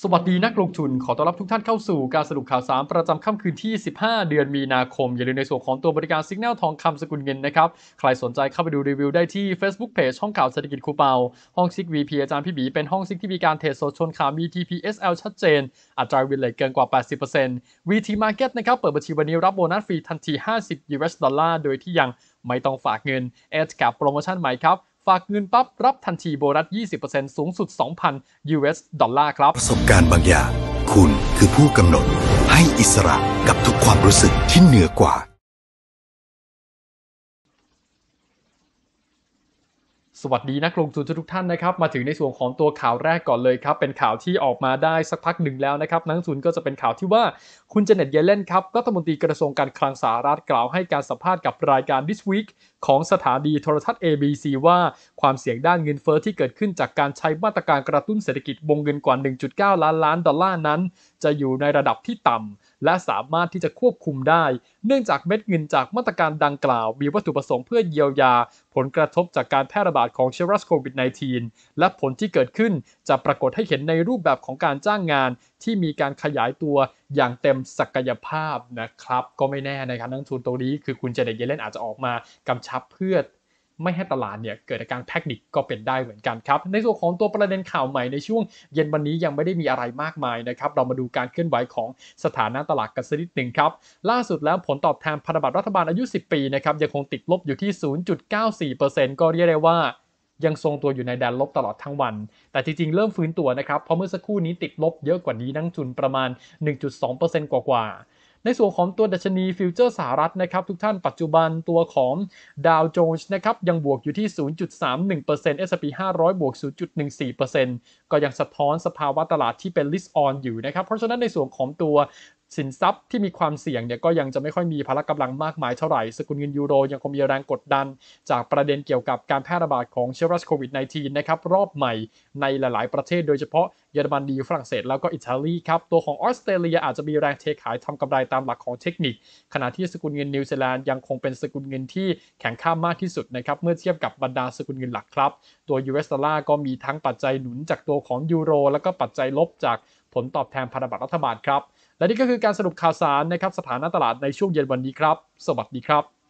สวัสดี นักลงทุน ขอต้อนรับทุกท่านเข้าสู่การสรุปข่าวสารประจำค่ำคืนที่ 15 เดือนมีนาคม อย่าลืมในส่วนของตัวบริการสัญญาณทองคำสกุลเงินนะครับ ใครสนใจเข้าไปดูรีวิวได้ที่ Facebook Page ห้องข่าวเศรษฐกิจคูเปา ห้องซิกวีพีอาจารย์พี่บีเป็นห้องซิกที่มีการเทรดสดชนข่าวมี TPSL ชัดเจนอัตราวินเลทเกินกว่า 80% VT Market นะครับ เปิดบัญชีวันนี้รับโบนัสฟรีทันที 50 US ดอลลาร์โดยที่ยังไม่ต้องฝากเงินแอดกับโปรโมชั่นใหม่ครับฝากเงินปั๊บ รับทันทีโบนัส 20%สูงสุด 2,000 US ดอลลาร์ครับประสบการณ์บางอย่างคุณคือผู้กำหนดให้อิสระกับทุกความรู้สึกที่เหนือกว่าสวัสดีนักลงทุนทุกท่านนะครับ มาถึงในส่วนของตัวข่าวแรกก่อนเลยครับ เป็นข่าวที่ออกมาได้สักพักหนึ่งแล้วนะครับ นักลงทุนก็จะเป็นข่าวที่ว่าคุณเจเน็ตเยเลนครับ รัฐมนตรีกระทรวงการคลังสหรัฐกล่าวให้การสัมภาษณ์กับรายการ This Week ของสถานีโทรทัศน์ ABC ว่าความเสี่ยงด้านเงินเฟอ้อที่เกิดขึ้นจากการใช้มาตรการกระตุ้นเศรษฐกิจวงเงินกว่า 1.9 ล้านล้านดอลลาร์นั้น จะอยู่ในระดับที่ต่ำและสามารถที่จะควบคุมได้ เนื่องจากเม็ดเงินจากมาตรการดังกล่าว มีวัตถุประสงค์เพื่อเยียวยาผลกระทบจากการแพร่ระบาดของเชื้อไวรัสโควิด -19 และผลที่เกิดขึ้นจะปรากฏให้เห็นในรูปแบบของการจ้างงาน ที่มีการขยายตัวอย่างเต็มศักยภาพนะครับ ก็ไม่แน่นะครับนักทุนตรงนี้คือคุณเจเดนเยเลนอาจจะออกมากำชับเพื่อไม่ให้ตลาดเนี่ยเกิดอาการแพนิคก็เป็นได้เหมือนกันครับ ในส่วนของตัวประเด็นข่าวใหม่ในช่วงเย็นวันนี้ยังไม่ได้มีอะไรมากมายนะครับ เรามาดูการเคลื่อนไหวของสถานะตลาดกันสักนิดหนึ่งครับ ล่าสุดแล้วผลตอบแทนพันธบัตรรัฐบาลอายุ 10 ปีนะครับ ยังคงติดลบอยู่ที่ 0.94%ก็เรียกได้ว่ายังทรงตัวอยู่ในแดนลบตลอดทั้งวัน แต่จริงๆ เริ่มฟื้นตัวนะครับเพราะเมื่อสักครู่นี้ติดลบเยอะกว่านี้นั่งจุนประมาณ 1.2%กว่าในส่วนของตัวดัชนีฟิวเจอร์สหรัฐนะครับทุกท่านปัจจุบันตัวของดาวโจนส์นะครับ ยังบวกอยู่ที่ 0.31% S&P 500 บวก 0.14%ก็ยังสะท้อนสภาวะตลาดที่เป็นลิสออนอยู่นะครับเพราะฉะนั้นในส่วนของตัวสินทรัพย์ที่มีความเสี่ยงเนี่ยก็ยังจะไม่ค่อยมีพละกำาลังมากมายเท่าไหร่ สกุลเงินยูโรยังคงมีแรงกดดัน จากประเด็นเกี่ยวกับการแพร่ระบาดของเชื้อไวรัสโควิด -19 นะครับ รอบใหม่ในหลาย ๆประเทศโดยเฉพาะเยอรมนีฝรั่งเศสแล้วก็อิตาลีครับ ตัวของออสเตรเลียอาจจะมีแรงเทขายทำกำไรตามหลักของเทคนิค ขณะที่สกุลเงินนิวซีแลนด์ยังคงเป็นสกุลเงินที่แข็งค่ามากที่สุดนะครับเมื่อเทียบกับบรรดาสกุลเงินหลักครับตัว US ดอลลาร์ก็มีทั้งปัจจัยหนุนจากตัวของยูโร แล้วก็ปัจจัยลบจากผลตอบแทนพันธบัตรรัฐบาลครับและนี่ก็คือการสรุปข่าวสารนะครับสถานะตลาดในช่วงเย็นวันนี้ครับ สวัสดีครับ